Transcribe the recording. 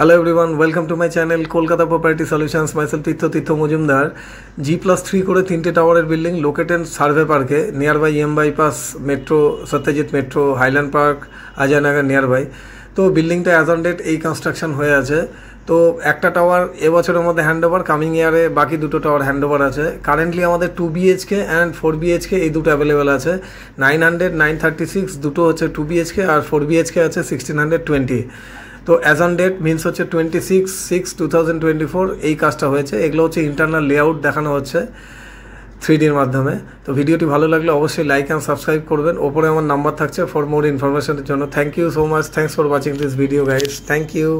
hello everyone welcome to my channel Kolkata property solutions myself Tirtha Tirtha Majumdar G plus three করে তিনটে টাওয়ারের building located survey পার্কে nearby M bypass metro Satyajit metro highland park Ajoynagar nearby তো বিল্ডিংটা as on date এই construction হয়ে আছে তো একটা টাওয়ার এবছরের মধ্যে হ্যান্ড ওভার কামিং ইয়ারে বাকি দুটো টাওয়ার হ্যান্ড ওভার আছে কারেন্টলি আমাদের two BHK and four BHK এই দুটো অ্যাভেলেবেল আছে nine hundred nine thirty six দুটো হচ্ছে টু বিএইচকে আর ফোর বিএইচকে আছে সিক্সটিন হান্ড্রেড টোয়েন্টি তো অ্যাজ অন ডেট মিনস হচ্ছে twenty six six two thousand twenty four এই কাজটা হয়েছে এগুলো হচ্ছে ইন্টারনাল লেআউট দেখানো হচ্ছে থ্রি ডির মাধ্যমে তো ভিডিওটি ভালো লাগলে অবশ্যই লাইক অ্যান্ড সাবস্ক্রাইব করবেন ওপরে আমার নাম্বার থাকছে ফর মোর ইনফরমেশনের জন্য thank you so much thanks for watching this video guides thank you